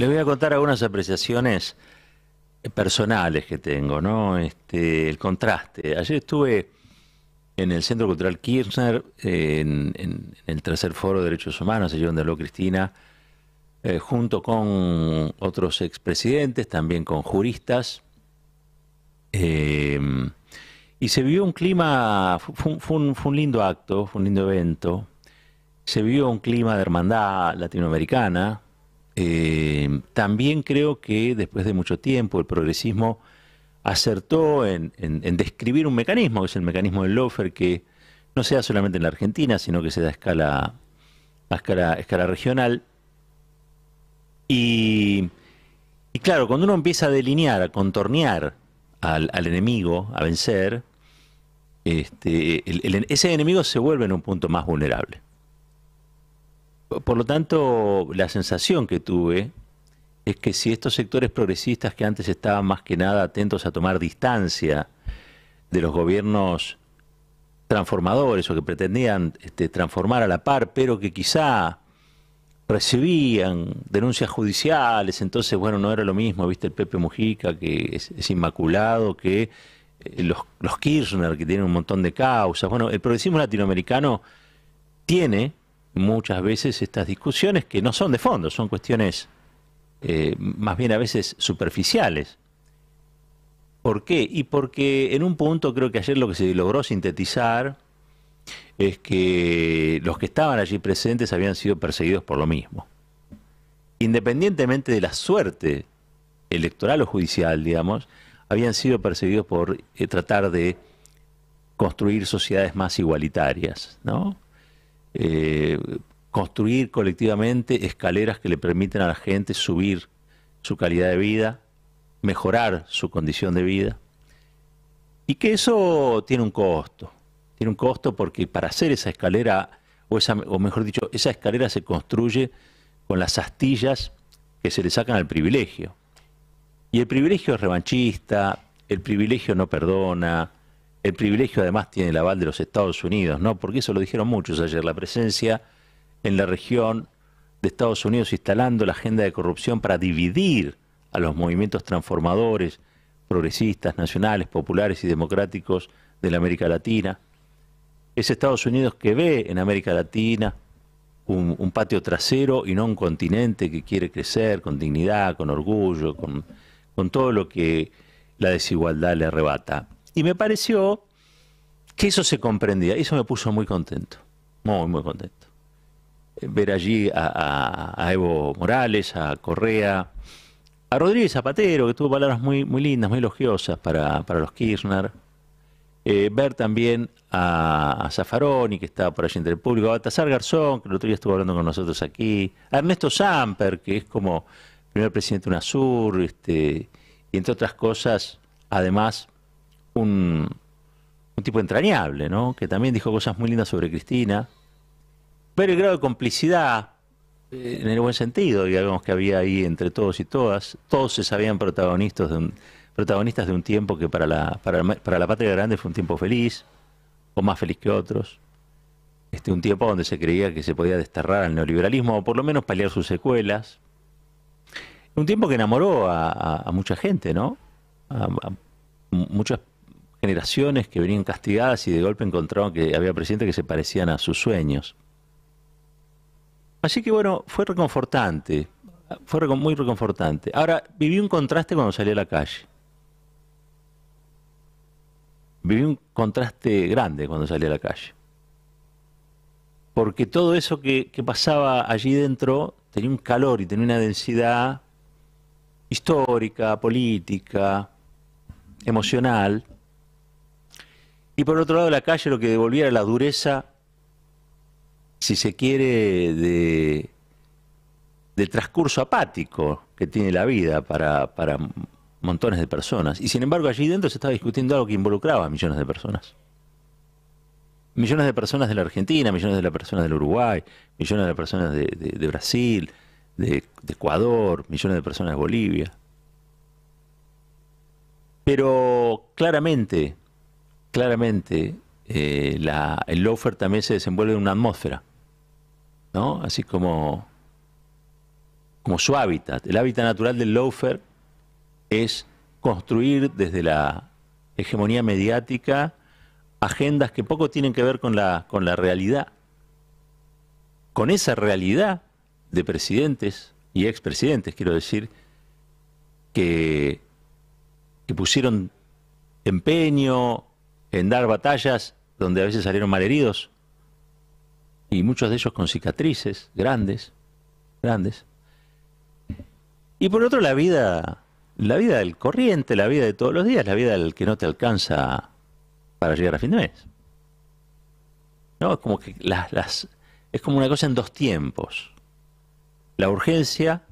Les voy a contar algunas apreciaciones personales que tengo, ¿no? Este, el contraste. Ayer estuve en el Centro Cultural Kirchner, en, el tercer foro de derechos humanos, allí donde habló Cristina, eh, junto con otros expresidentes, también con juristas. Eh, y se vio un clima, fue, un, lindo acto, fue un lindo evento. Se vio un clima de hermandad latinoamericana, eh, también creo que después de mucho tiempo el progresismo acertó en, describir un mecanismo, que es el mecanismo del lofer, que no sea solamente en la Argentina, sino que se da a escala, a escala, regional. Y, claro, cuando uno empieza a delinear, a contornear al, enemigo, a vencer, este, ese enemigo se vuelve en un punto más vulnerable. Por lo tanto, la sensación que tuve es que si estos sectores progresistas que antes estaban más que nada atentos a tomar distancia de los gobiernos transformadores o que pretendían este, transformar a la par, pero que quizá recibían denuncias judiciales, entonces, bueno, no era lo mismo, viste, el Pepe Mujica, que es, inmaculado, que eh, los, los Kirchner, que tienen un montón de causas. Bueno, el progresismo latinoamericano tiene muchas veces estas discusiones que no son de fondo, son cuestiones eh, más bien a veces superficiales. ¿Por qué? Y porque en un punto creo que ayer lo que se logró sintetizar es que los que estaban allí presentes habían sido perseguidos por lo mismo. Independientemente de la suerte electoral o judicial, digamos, habían sido perseguidos por eh, tratar de construir sociedades más igualitarias, ¿no? Eh, construir colectivamente escaleras que le permiten a la gente subir su calidad de vida, mejorar su condición de vida. Y que eso tiene un costo. Tiene un costo porque para hacer esa escalera, o, esa, o mejor dicho, esa escalera se construye con las astillas que se le sacan al privilegio. Y el privilegio es revanchista, el privilegio no perdona, el privilegio además tiene el aval de los Estados Unidos, ¿no? Porque eso lo dijeron muchos ayer, la presencia en la región de Estados Unidos instalando la agenda de corrupción para dividir a los movimientos transformadores, progresistas, nacionales, populares y democráticos de la América Latina. Es Estados Unidos que ve en América Latina un, patio trasero y no un continente que quiere crecer con dignidad, con orgullo, con todo lo que la desigualdad le arrebata. Y me pareció que eso se comprendía. Eso me puso muy contento, muy, muy contento. Ver allí a, Evo Morales, a Correa, a Rodríguez Zapatero, que tuvo palabras muy, muy lindas, muy elogiosas para, los Kirchner. Eh, ver también a, a Zaffaroni, que estaba por allí entre el público, a Baltasar Garzón, que el otro día estuvo hablando con nosotros aquí, a Ernesto Samper, que es como primer presidente de UNASUR, este, y entre otras cosas, además un, tipo entrañable, ¿no? Que también dijo cosas muy lindas sobre Cristina. Pero el grado de complicidad, eh, en el buen sentido, digamos, que había ahí entre todos y todas, todos se sabían protagonistas de un, protagonistas de un tiempo que para la, para, la patria grande fue un tiempo feliz, o más feliz que otros. Este, un tiempo donde se creía que se podía desterrar al neoliberalismo o por lo menos paliar sus secuelas. Un tiempo que enamoró a, mucha gente, ¿no? A, muchas generaciones que venían castigadas y de golpe encontraban que había presidentes que se parecían a sus sueños. Así que bueno, fue reconfortante, fue muy reconfortante. Ahora, viví un contraste cuando salí a la calle. Viví un contraste grande cuando salí a la calle. Porque todo eso que pasaba allí dentro tenía un calor y tenía una densidad histórica, política, emocional, y por otro lado, la calle lo que devolviera la dureza, si se quiere, de, del transcurso apático que tiene la vida para, montones de personas. Y sin embargo, allí dentro se estaba discutiendo algo que involucraba a millones de personas. Millones de personas de la Argentina, millones de personas del Uruguay, millones de personas de, Brasil, de, de, Ecuador, millones de personas de Bolivia. Pero claramente claramente eh, el loafer también se desenvuelve en una atmósfera, ¿no? Así como, como su hábitat. El hábitat natural del loafer es construir desde la hegemonía mediática agendas que poco tienen que ver con la, con la realidad. Con esa realidad de presidentes y expresidentes, quiero decir, que pusieron empeño, en dar batallas donde a veces salieron mal heridos y muchos de ellos con cicatrices grandes, grandes. Y por otro la vida, la vida del corriente, la vida de todos los días, la vida del que no te alcanza para llegar a fin de mes. No, es como que las, las es como una cosa en dos tiempos. La urgencia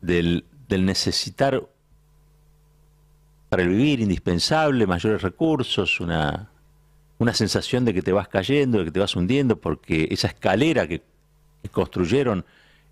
del, del necesitar para el vivir indispensable, mayores recursos, una, sensación de que te vas cayendo, de que te vas hundiendo, porque esa escalera que construyeron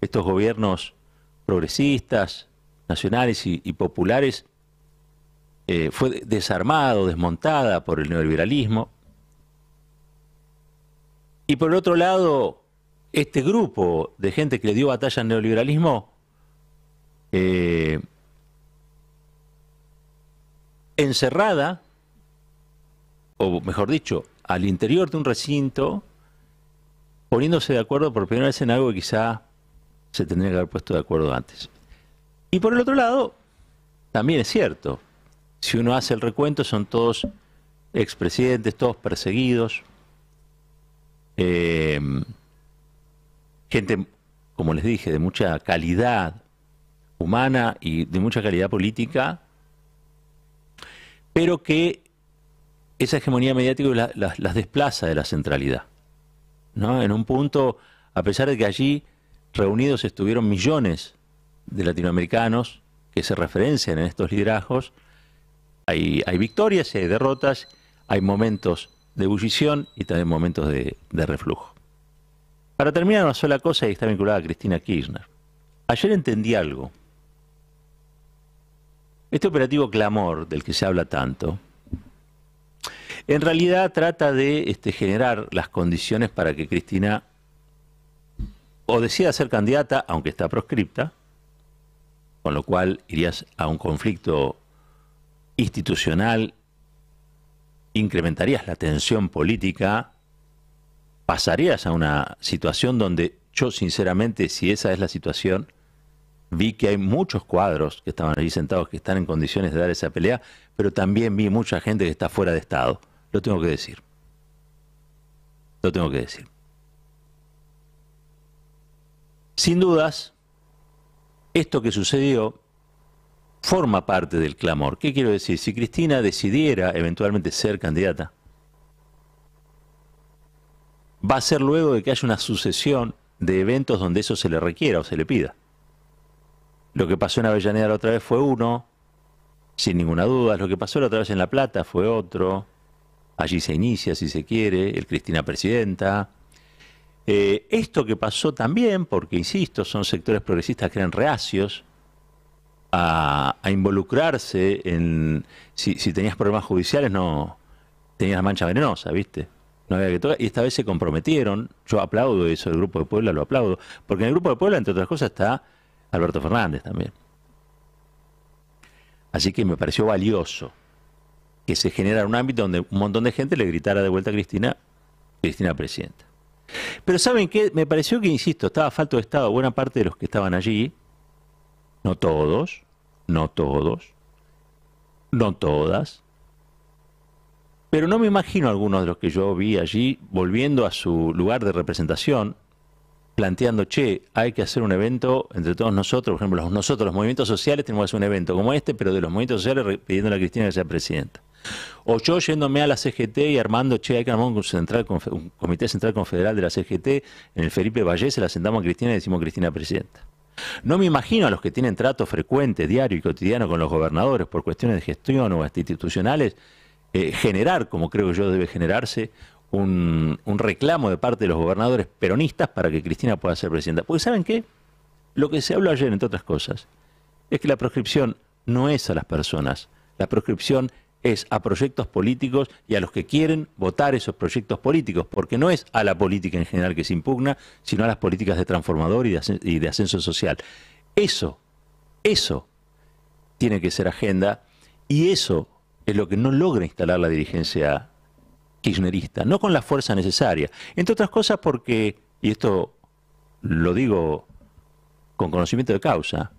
estos gobiernos progresistas, nacionales y, populares, eh, fue desarmado, desmontada por el neoliberalismo. Y por el otro lado, este grupo de gente que le dio batalla al neoliberalismo eh, encerrada, o mejor dicho, al interior de un recinto, poniéndose de acuerdo por primera vez en algo que quizá se tendría que haber puesto de acuerdo antes. Y por el otro lado, también es cierto, si uno hace el recuento, son todos expresidentes, todos perseguidos, eh, gente, como les dije, de mucha calidad humana y de mucha calidad política, pero que esa hegemonía mediática las desplaza de la centralidad. ¿no? En un punto, a pesar de que allí reunidos estuvieron millones de latinoamericanos que se referencian en estos liderazgos, hay, hay victorias, hay derrotas, hay momentos de ebullición y también momentos de, de reflujo. Para terminar, una sola cosa y está vinculada a Cristina Kirchner. Ayer entendí algo este operativo clamor del que se habla tanto, en realidad trata de este, generar las condiciones para que Cristina o decida ser candidata, aunque está proscripta, con lo cual irías a un conflicto institucional, incrementarías la tensión política, pasarías a una situación donde yo sinceramente, si esa es la situación, vi que hay muchos cuadros que estaban allí sentados que están en condiciones de dar esa pelea, pero también vi mucha gente que está fuera de estado. Lo tengo que decir. Lo tengo que decir. Sin dudas, esto que sucedió forma parte del clamor. ¿Qué quiero decir? Si Cristina decidiera eventualmente ser candidata, va a ser luego de que haya una sucesión de eventos donde eso se le requiera o se le pida. Lo que pasó en Avellaneda la otra vez fue uno, sin ninguna duda. Lo que pasó la otra vez en La Plata fue otro. Allí se inicia, si se quiere, el Cristina Presidenta. Eh, esto que pasó también, porque insisto, son sectores progresistas que eran reacios a, involucrarse en. Si, tenías problemas judiciales, no. Tenías mancha venenosa, ¿viste? No había que tocar. Y esta vez se comprometieron. Yo aplaudo eso el Grupo de Puebla, lo aplaudo. Porque en el Grupo de Puebla, entre otras cosas, está Alberto Fernández también. Así que me pareció valioso que se generara un ámbito donde un montón de gente le gritara de vuelta a Cristina, Cristina presidenta. Pero ¿saben qué? Me pareció que, insisto, estaba falto de Estado buena parte de los que estaban allí, no todos, no todos, no todas, pero no me imagino algunos de los que yo vi allí volviendo a su lugar de representación planteando, che, hay que hacer un evento entre todos nosotros, por ejemplo, nosotros los movimientos sociales tenemos que hacer un evento como este, pero de los movimientos sociales pidiendo a Cristina que sea presidenta. O yo yéndome a la CGT y armando, che, hay que armar un, comité central confederal de la CGT en el Felipe Valle, se la sentamos a Cristina y decimos Cristina presidenta. No me imagino a los que tienen trato frecuente, diario y cotidiano con los gobernadores por cuestiones de gestión o institucionales, eh, generar, como creo yo debe generarse, un, un reclamo de parte de los gobernadores peronistas para que Cristina pueda ser presidenta. Porque ¿saben qué? Lo que se habló ayer, entre otras cosas, es que la proscripción no es a las personas, la proscripción es a proyectos políticos y a los que quieren votar esos proyectos políticos, porque no es a la política en general que se impugna, sino a las políticas de transformador y de, y de ascenso social. Eso, eso tiene que ser agenda y eso es lo que no logra instalar la dirigencia kirchnerista, no con la fuerza necesaria. Entre otras cosas porque, y esto lo digo con conocimiento de causa,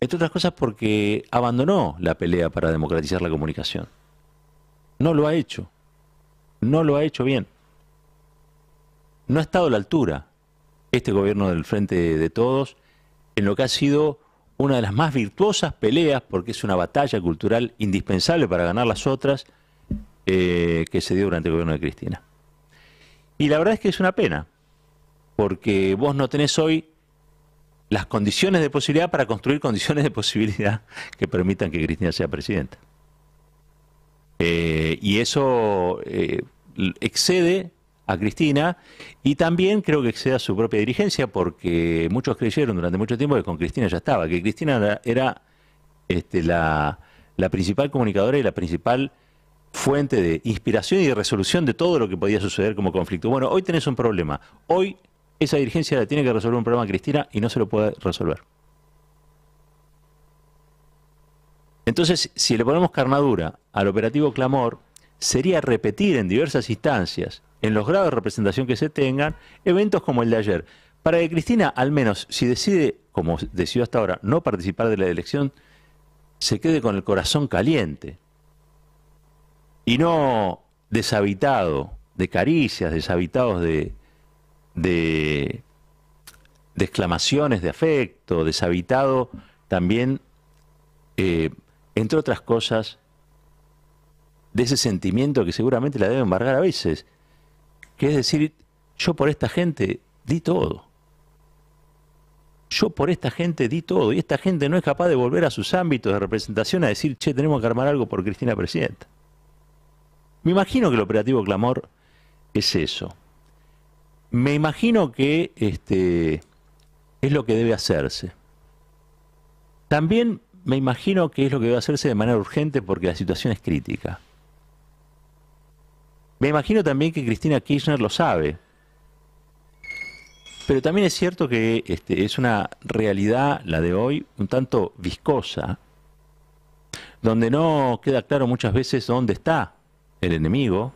entre otras cosas porque abandonó la pelea para democratizar la comunicación. No lo ha hecho. No lo ha hecho bien. No ha estado a la altura este gobierno del Frente de Todos en lo que ha sido una de las más virtuosas peleas, porque es una batalla cultural indispensable para ganar las otras, eh, que se dio durante el gobierno de Cristina. Y la verdad es que es una pena, porque vos no tenés hoy las condiciones de posibilidad para construir condiciones de posibilidad que permitan que Cristina sea presidenta. Eh, y eso eh, excede a Cristina y también creo que excede a su propia dirigencia porque muchos creyeron durante mucho tiempo que con Cristina ya estaba, que Cristina era, este, la, principal comunicadora y la principal fuente de inspiración y de resolución de todo lo que podía suceder como conflicto. Bueno, hoy tenés un problema. Hoy esa dirigencia la tiene que resolver un problema a Cristina y no se lo puede resolver. Entonces, si le ponemos carnadura al operativo clamor, sería repetir en diversas instancias, en los grados de representación que se tengan, eventos como el de ayer. Para que Cristina, al menos, si decide, como decidió hasta ahora, no participar de la elección, se quede con el corazón caliente, y no deshabitado de caricias, deshabitado de, exclamaciones de afecto, deshabitado también, eh, entre otras cosas, de ese sentimiento que seguramente la debe embargar a veces, que es decir, yo por esta gente di todo. Yo por esta gente di todo y esta gente no es capaz de volver a sus ámbitos de representación a decir, che, tenemos que armar algo por Cristina Presidenta. Me imagino que el operativo Clamor es eso. Me imagino que este, es lo que debe hacerse. También me imagino que es lo que debe hacerse de manera urgente porque la situación es crítica. Me imagino también que Cristina Kirchner lo sabe. Pero también es cierto que este, es una realidad, la de hoy, un tanto viscosa, donde no queda claro muchas veces dónde está el enemigo,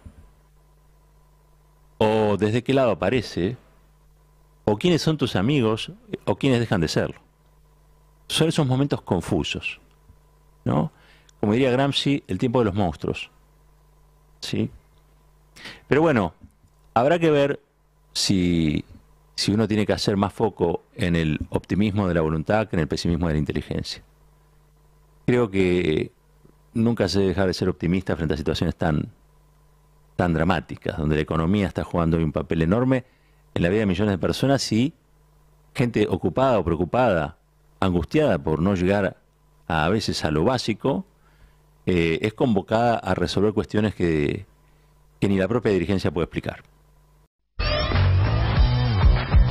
o desde qué lado aparece, o quiénes son tus amigos, o quiénes dejan de serlo. Son esos momentos confusos, ¿no? Como diría Gramsci, el tiempo de los monstruos. ¿Sí? Pero bueno, habrá que ver si, si uno tiene que hacer más foco en el optimismo de la voluntad que en el pesimismo de la inteligencia. Creo que nunca se debe dejar de ser optimista frente a situaciones tan, tan dramáticas, donde la economía está jugando un papel enorme en la vida de millones de personas y gente ocupada o preocupada, angustiada por no llegar a, veces a lo básico, eh, es convocada a resolver cuestiones que, que ni la propia dirigencia puede explicar.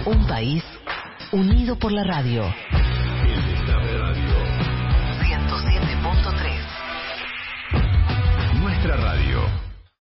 Un país unido por la radio.